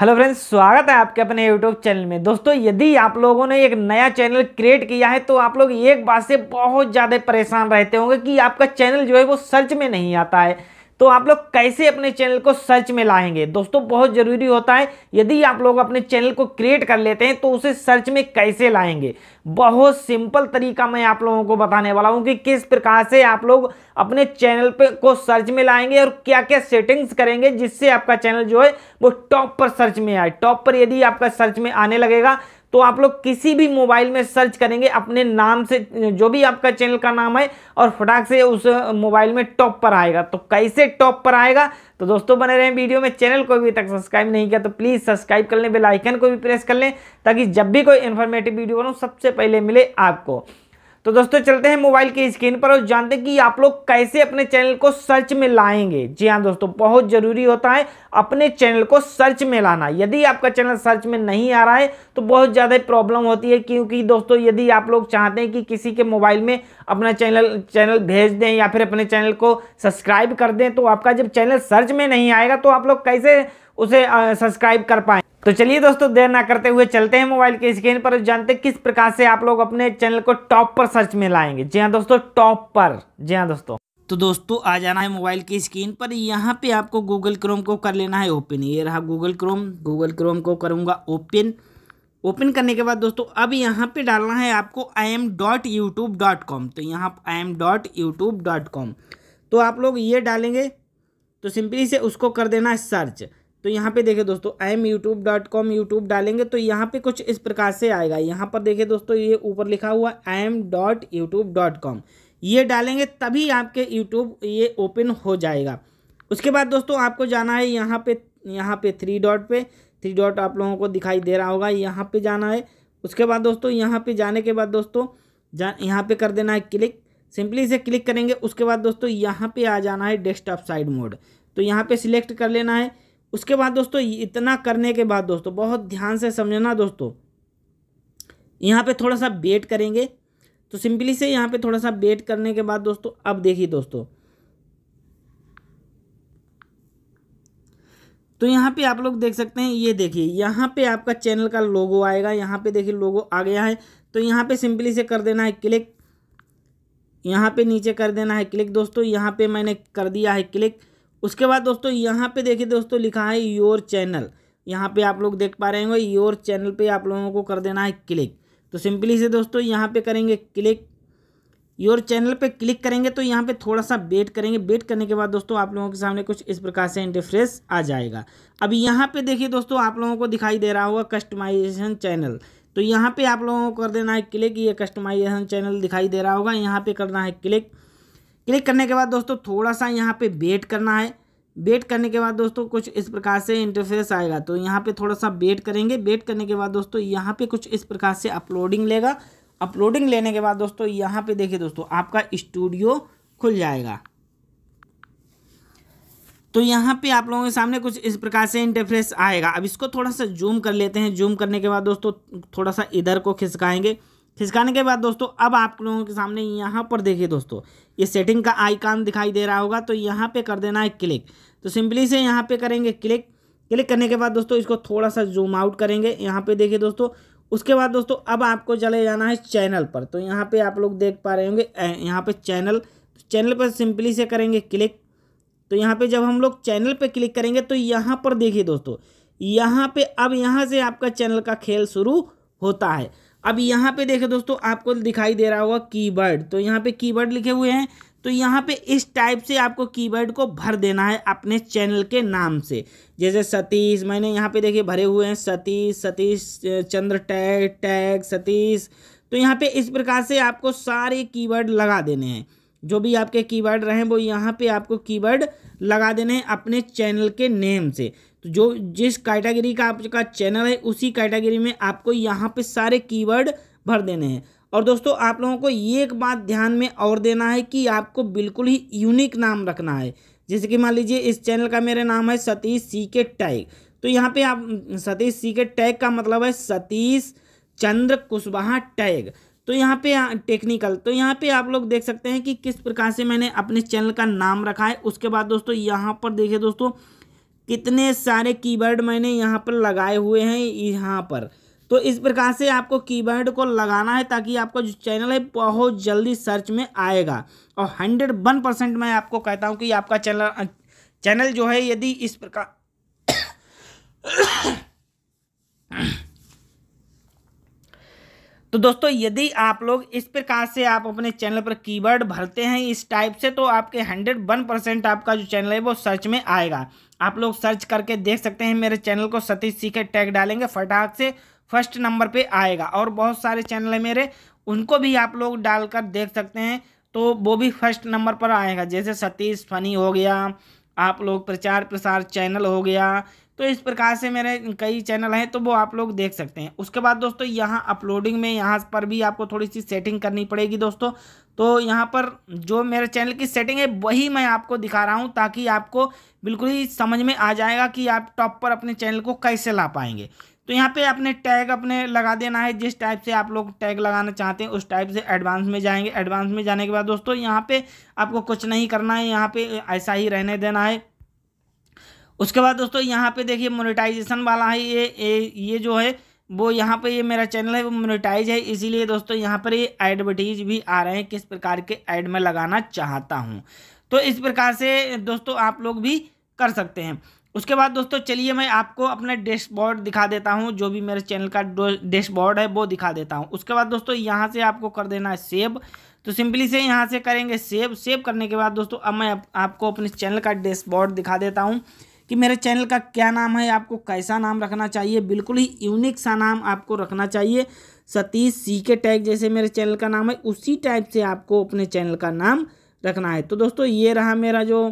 hello friends स्वागत है आपके अपने यूट्यूब चैनल में दोस्तों यदि आप लोगों ने एक नया चैनल क्रिएट किया है तो आप लोग एक बात से बहुत ज़्यादा परेशान रहते होंगे कि आपका चैनल जो है वो सर्च में नहीं आता है तो आप लोग कैसे अपने चैनल को सर्च में लाएंगे दोस्तों बहुत ज़रूरी होता है यदि आप लोग अपने चैनल को क्रिएट कर लेते हैं तो उसे सर्च में कैसे लाएंगे बहुत सिंपल तरीका मैं आप लोगों को बताने वाला हूँ कि किस प्रकार से आप लोग अपने चैनल पे को सर्च में लाएंगे और क्या क्या सेटिंग्स करेंगे जिससे आपका चैनल जो है वो टॉप पर सर्च में आए टॉप पर यदि आपका सर्च में आने लगेगा तो आप लोग किसी भी मोबाइल में सर्च करेंगे अपने नाम से जो भी आपका चैनल का नाम है और फटाक से उस मोबाइल में टॉप पर आएगा तो कैसे टॉप पर आएगा तो दोस्तों बने रहें वीडियो में चैनल को भी तक सब्सक्राइब नहीं किया तो प्लीज़ सब्सक्राइब कर लें बेलाइकन को भी प्रेस कर लें ताकि जब भी कोई इन्फॉर्मेटिव वीडियो बनाऊँ सबसे पहले मिले आपको तो दोस्तों चलते हैं मोबाइल की स्क्रीन पर और जानते हैं कि आप लोग कैसे अपने चैनल को सर्च में लाएंगे जी हाँ दोस्तों बहुत ज़रूरी होता है अपने चैनल को सर्च में लाना यदि आपका चैनल सर्च में नहीं आ रहा है तो बहुत ज़्यादा प्रॉब्लम होती है क्योंकि दोस्तों यदि आप लोग चाहते हैं कि किसी के मोबाइल में अपना चैनल चैनल भेज दें या फिर अपने चैनल को सब्सक्राइब कर दें तो आपका जब चैनल सर्च में नहीं आएगा तो आप लोग कैसे उसे सब्सक्राइब कर पाएँ तो चलिए दोस्तों देर ना करते हुए चलते हैं मोबाइल के स्क्रीन पर जानते हैं किस प्रकार से आप लोग अपने चैनल को टॉप पर सर्च में लाएंगे जी हाँ दोस्तों टॉप पर जी हाँ दोस्तों तो दोस्तों आ जाना है मोबाइल की स्क्रीन पर यहाँ पे आपको गूगल क्रोम को कर लेना है ओपन ये रहा गूगल क्रोम गूगल क्रोम को करूँगा ओपन ओपन करने के बाद दोस्तों अब यहाँ पे डालना है आपको I M dot YouTube dot com तो यहाँ I M dot YouTube dot com तो आप लोग ये डालेंगे तो सिंपली से उसको कर देना है सर्च तो यहाँ पे देखें दोस्तों I M YouTube dot com YouTube डालेंगे तो यहाँ पे कुछ इस प्रकार से आएगा यहाँ पर देखें दोस्तों ये ऊपर लिखा हुआ I M dot YouTube dot com ये डालेंगे तभी आपके यूट्यूब ये ओपन हो जाएगा उसके बाद दोस्तों आपको जाना है यहाँ पे यहाँ पे थ्री डॉट पे थ्री डॉट आप लोगों को दिखाई दे रहा होगा यहाँ पे जाना है उसके बाद दोस्तों यहाँ पे जाने के बाद दोस्तों जा यहाँ पे कर देना है क्लिक सिंपली इसे क्लिक करेंगे उसके बाद दोस्तों यहाँ पे आ जाना है डेस्कटॉप साइड मोड तो यहाँ पे सिलेक्ट कर लेना है उसके बाद दोस्तों इतना करने के बाद दोस्तों बहुत ध्यान से समझना दोस्तों यहाँ पे थोड़ा सा वेट करेंगे तो सिंपली से यहाँ पे थोड़ा सा वेट करने के बाद दोस्तों अब देखिए दोस्तों तो यहाँ पे आप लोग देख सकते हैं ये देखिए यहाँ पे आपका चैनल का लोगो आएगा यहाँ पे देखिए लोगो आ गया है तो यहाँ पे सिंपली से कर देना है क्लिक यहाँ पे नीचे कर देना है क्लिक दोस्तों यहाँ पे मैंने कर दिया है क्लिक उसके बाद दोस्तों यहाँ पे देखिए दोस्तों लिखा है योर चैनल यहाँ पे आप लोग देख पा रहे होंगे योर चैनल पे आप लोगों को कर देना है क्लिक तो सिंपली से दोस्तों यहाँ पे करेंगे क्लिक योर चैनल पे क्लिक करेंगे तो यहाँ पे थोड़ा सा वेट करेंगे वेट करने के बाद दोस्तों आप लोगों के सामने कुछ इस प्रकार से इंटरफ्रेस आ जाएगा अब यहाँ पे देखिए दोस्तों आप लोगों को दिखाई दे रहा होगा कस्टमाइजेशन चैनल तो यहाँ पर आप लोगों को कर देना है क्लिक ये कस्टमाइजेशन चैनल दिखाई दे रहा होगा यहाँ पर करना है क्लिक क्लिक करने के बाद दोस्तों थोड़ा सा यहाँ पे वेट करना है वेट करने के बाद दोस्तों कुछ इस प्रकार से इंटरफेस आएगा तो यहाँ पे थोड़ा सा वेट करेंगे वेट करने के बाद दोस्तों यहाँ पे कुछ इस प्रकार से अपलोडिंग लेगा अपलोडिंग लेने के बाद दोस्तों यहाँ पे देखिए दोस्तों आपका स्टूडियो खुल जाएगा तो यहाँ पे आप लोगों के सामने कुछ इस प्रकार से इंटरफेस आएगा अब इसको थोड़ा सा जूम कर लेते हैं जूम करने के बाद दोस्तों थोड़ा सा इधर को खिसकाएंगे खिसकाने के बाद दोस्तों अब आप लोगों के सामने यहाँ पर देखिए दोस्तों ये सेटिंग का आइकान दिखाई दे रहा होगा तो यहाँ पे कर देना है क्लिक तो सिंपली से यहाँ पे करेंगे क्लिक क्लिक करने के बाद दोस्तों इसको थोड़ा सा जूम आउट करेंगे यहाँ पे देखिए दोस्तों उसके बाद दोस्तों अब आपको चले जाना है चैनल पर तो यहाँ पर आप लोग देख पा रहे होंगे यहाँ पर चैनल चैनल पर सिंपली से करेंगे क्लिक तो यहाँ पर जब हम लोग चैनल पर क्लिक करेंगे तो यहाँ पर देखिए दोस्तों यहाँ पर अब यहाँ से आपका चैनल का खेल शुरू होता है अब यहाँ पे देखे दोस्तों आपको दिखाई दे रहा होगा कीबर्ड तो यहाँ पे कीवर्ड लिखे हुए हैं तो यहाँ पे इस टाइप से आपको कीबर्ड को भर देना है अपने चैनल के नाम से जैसे सतीश मैंने यहाँ पे देखिए भरे हुए हैं सतीश सतीश चंद्र टैग टैग सतीश तो यहाँ पे इस प्रकार से आपको सारे कीवर्ड लगा देने हैं जो भी आपके कीवर्ड रहे वो यहाँ पे आपको कीवर्ड लगा देने हैं अपने चैनल के नेम से तो जो जिस कैटेगरी का आपका चैनल है उसी कैटेगरी में आपको यहाँ पे सारे कीवर्ड भर देने हैं और दोस्तों आप लोगों को ये एक बात ध्यान में और देना है कि आपको बिल्कुल ही यूनिक नाम रखना है जैसे कि मान लीजिए इस चैनल का मेरा नाम है सतीश सी के टैग तो यहाँ पर आप सतीश सी के टैग का मतलब है सतीश चंद्र कुशवाहा टैग तो यहाँ पे टेक्निकल तो यहाँ पे आप लोग देख सकते हैं कि किस प्रकार से मैंने अपने चैनल का नाम रखा है उसके बाद दोस्तों यहाँ पर देखिए दोस्तों कितने सारे कीबर्ड मैंने यहाँ पर लगाए हुए हैं यहाँ पर तो इस प्रकार से आपको कीबर्ड को लगाना है ताकि आपका जो चैनल है बहुत जल्दी सर्च में आएगा और हंड्रेड वन परसेंट मैं आपको कहता हूँ कि आपका चैनल चैनल जो है यदि इस प्रकार तो दोस्तों यदि आप लोग इस प्रकार से आप अपने चैनल पर कीवर्ड भरते हैं इस टाइप से तो आपके हंड्रेड वन परसेंट आपका जो चैनल है वो सर्च में आएगा आप लोग सर्च करके देख सकते हैं मेरे चैनल को सतीश सीखे टैग डालेंगे फटाक से फर्स्ट नंबर पे आएगा और बहुत सारे चैनल है मेरे उनको भी आप लोग डालकर देख सकते हैं तो वो भी फर्स्ट नंबर पर आएगा जैसे सतीश फनी हो गया आप लोग प्रचार प्रसार चैनल हो गया तो इस प्रकार से मेरे कई चैनल हैं तो वो आप लोग देख सकते हैं उसके बाद दोस्तों यहाँ अपलोडिंग में यहाँ पर भी आपको थोड़ी सी सेटिंग करनी पड़ेगी दोस्तों तो यहाँ पर जो मेरे चैनल की सेटिंग है वही मैं आपको दिखा रहा हूँ ताकि आपको बिल्कुल ही समझ में आ जाएगा कि आप टॉप पर अपने चैनल को कैसे ला पाएंगे तो यहाँ पे अपने टैग अपने लगा देना है जिस टाइप से आप लोग टैग लगाना चाहते हैं उस टाइप से एडवांस में जाएंगे एडवांस में जाने के बाद दोस्तों यहाँ पे आपको कुछ नहीं करना है यहाँ पे ऐसा ही रहने देना है उसके बाद दोस्तों यहाँ पे देखिए मोनेटाइजेशन वाला है ये ये, ये जो है वो यहाँ पे ये मेरा चैनल है वो मोनेटाइज है इसीलिए दोस्तों यहाँ पर ये एडवर्टीज भी आ रहे हैं किस प्रकार के एड में लगाना चाहता हूँ तो इस प्रकार से दोस्तों आप लोग भी कर सकते हैं उसके बाद दोस्तों चलिए मैं आपको अपना डैशबोर्ड दिखा देता हूँ जो भी मेरे चैनल का डैशबोर्ड है वो दिखा देता हूँ उसके बाद दोस्तों यहाँ से आपको कर देना है सेव तो सिंपली से यहाँ से करेंगे सेव सेव करने के बाद दोस्तों अब मैं आपको अपने चैनल का डैशबोर्ड दिखा देता हूँ कि मेरे चैनल का क्या नाम है आपको कैसा नाम रखना चाहिए बिल्कुल ही यूनिक सा नाम आपको रखना चाहिए सतीश सी के टैग जैसे मेरे चैनल का नाम है उसी टाइप से आपको अपने चैनल का नाम रखना है तो दोस्तों ये रहा मेरा जो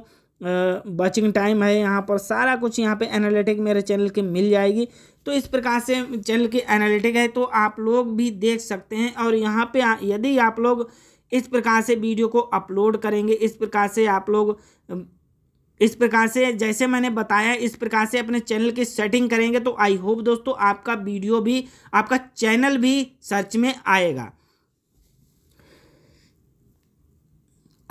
बचिंग टाइम है यहाँ पर सारा कुछ यहाँ पे एनालिटिक मेरे चैनल के मिल जाएगी तो इस प्रकार से चैनल की एनालिटिक है तो आप लोग भी देख सकते हैं और यहाँ पे यदि आप लोग इस प्रकार से वीडियो को अपलोड करेंगे इस प्रकार से आप लोग इस प्रकार से जैसे मैंने बताया इस प्रकार से अपने चैनल की सेटिंग करेंगे तो आई होप दोस्तों आपका वीडियो भी आपका चैनल भी सर्च में आएगा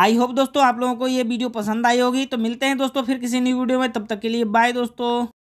आई होप दोस्तों आप लोगों को ये वीडियो पसंद आई होगी तो मिलते हैं दोस्तों फिर किसी न्यू वीडियो में तब तक के लिए बाय दोस्तों